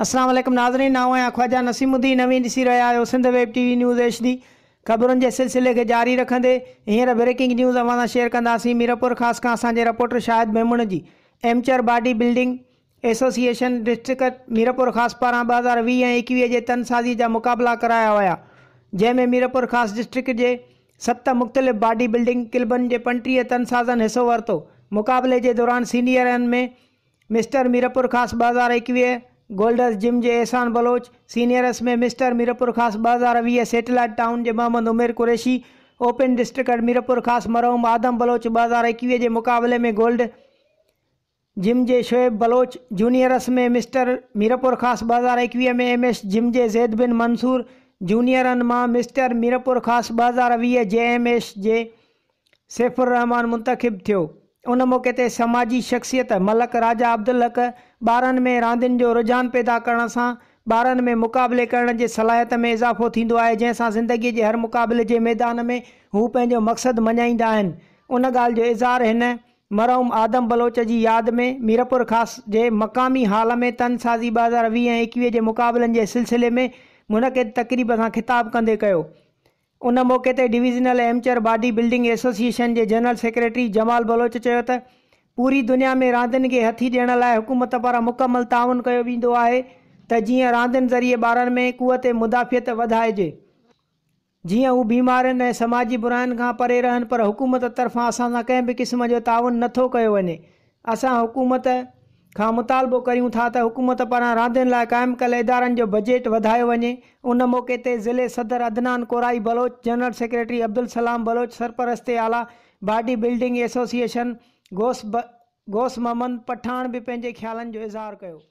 असलम नाज़रीन ना आहियां ख़्वाजा नसीमुद्दीन नवीन ॾिसी रहिया आहियो Sindh web TV news H D खबरों के सिलसिले के जारी रखंदे हींअर ब्रेकिंग न्यूज़ अवां शेयर कंदासीं मीरपुर खास खां असांजे रिपोर्टर शाहिद मेमुण जी amateur body building association district Mirpur Khas पारा ॿ हज़ार वीह ऐं एकवीह तनसाज़ी जहा मुक़ाबिला कराया हुआ जैमें मीरपुर खास डिस्ट्रिक्ट के सत मुख़्तलिफ़ बॉडी बिल्डिंग क्लबन के पंटी तनसाजन हिस्सों वरितो मुक़ाबले के दौरान सीनियर में मिस्टर मीरपुर खास ॿ हज़ार एकवीह गोल्डर्स जिम के एहसान बलोच सीनियर्स में मिस्टर मीरपुर खास बजार वी वीह सेटेलाइट टाउन के मोहम्मद उमेर कुरैशी ओपन डिस्ट्रिक्ट मीरपुर खास मरहूम आदम बलोच बजार हज़ार के मुक़ाबले में गोल्ड जिम के शोएब बलोच जूनियर्स में मिस्टर मीरपुर खास बजार एक्वी में एम एस जिम के ज़ैद बिन मंसूर जूनियर में मिस्टर मीरपुर खास बजार वी जे एम एस जे सैफुर रहमान मुंतखिब थो उन मौक़े ते समाजी शख़्सियत मलक राजा अब्दुलक ॿारनि में रांदियुनि जो रुझान पैदा करण सां ॿारनि में मुक़ाबले करण जे सलाहियत में इज़ाफ़ो थींदो आहे जंहिंसां ज़िंदगीअ जे हर मुक़ाबले जे मैदान में हू पंहिंजो मक़्सदु मञाईंदा आहिनि उन ॻाल्हि जो इज़ार हिन मरऊम आदम बलोच जी यादि में मीरपुर ख़ासि जे मक़ामी हाल में तनसाज़ी ॿ हज़ार वीह ऐं एकवीह जे मुक़ाबलनि जे सिलसिले में हुन तकरीब सां ख़िताबु कंदे कयो उन मौके ते divisional amateur body building association जे जनरल सेक्रेटरी जमाल बलोच चयो त पूरी दुनिया में रांदियुनि खे हथी ॾियण लाइ हुकूमत पारां मुकमलु तावन कयो वेंदो आहे त जीअं रांदियुनि ज़रिए ॿारनि में कुवत मुदाफ़ियत वधाइजे जीअं हू बीमारियुनि ऐं समाजी बुराइनि खां परे रहनि पर हुकूमत तर्फ़ां असां सां कंहिं बि क़िस्म जो ताउन नथो कयो वञे असां हुकूमत खां मुतालबो कयूं था त हुकूमत पारां रांदियुनि लाइ क़ाइमु कयल इदारनि जो बजेट वधायो वञे उन मौक़े ते ज़िले सदर अदनान कोराई बलोच जनरल सेक्रेटरी अब्दुल सलाम बलोच सरपरस्ते आला बाडी बिल्डिंग एसोसिएशन गोस ब गोस ममन पठाण बि पंहिंजे ख़्यालनि जो इज़हार कयो